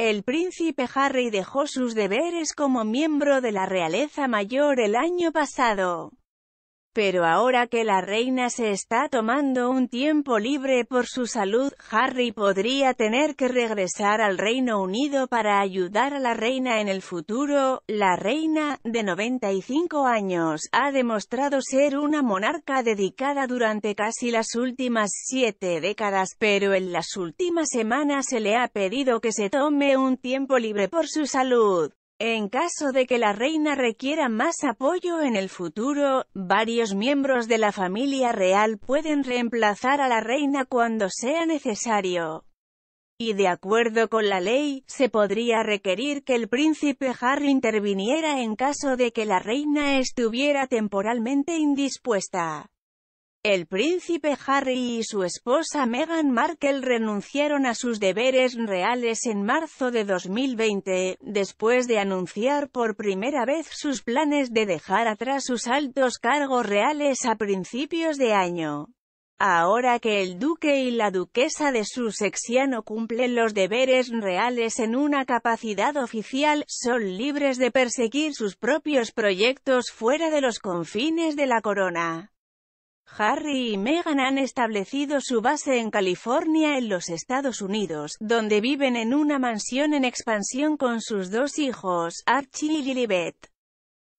El príncipe Harry dejó sus deberes como miembro de la realeza mayor el año pasado. Pero ahora que la reina se está tomando un tiempo libre por su salud, Harry podría tener que regresar al Reino Unido para ayudar a la reina en el futuro. La reina, de 95 años, ha demostrado ser una monarca dedicada durante casi las últimas siete décadas, pero en las últimas semanas se le ha pedido que se tome un tiempo libre por su salud. En caso de que la reina requiera más apoyo en el futuro, varios miembros de la familia real pueden reemplazar a la reina cuando sea necesario. Y de acuerdo con la ley, se podría requerir que el príncipe Harry interviniera en caso de que la reina estuviera temporalmente indispuesta. El príncipe Harry y su esposa Meghan Markle renunciaron a sus deberes reales en marzo de 2020, después de anunciar por primera vez sus planes de dejar atrás sus altos cargos reales a principios de año. Ahora que el duque y la duquesa de no cumplen los deberes reales en una capacidad oficial, son libres de perseguir sus propios proyectos fuera de los confines de la corona. Harry y Meghan han establecido su base en California en los Estados Unidos, donde viven en una mansión en expansión con sus dos hijos, Archie y Lilibet.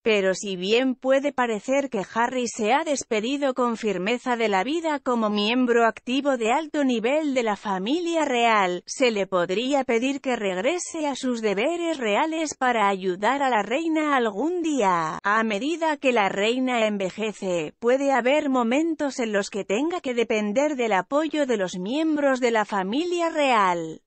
Pero si bien puede parecer que Harry se ha despedido con firmeza de la vida como miembro activo de alto nivel de la familia real, se le podría pedir que regrese a sus deberes reales para ayudar a la reina algún día. A medida que la reina envejece, puede haber momentos en los que tenga que depender del apoyo de los miembros de la familia real.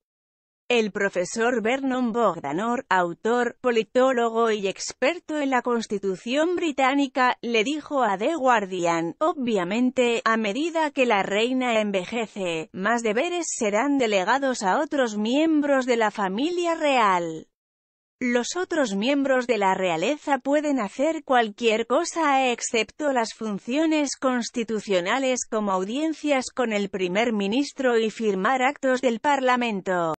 El profesor Vernon Bogdanor, autor, politólogo y experto en la Constitución británica, le dijo a The Guardian, obviamente, a medida que la reina envejece, más deberes serán delegados a otros miembros de la familia real. Los otros miembros de la realeza pueden hacer cualquier cosa excepto las funciones constitucionales como audiencias con el primer ministro y firmar actos del Parlamento.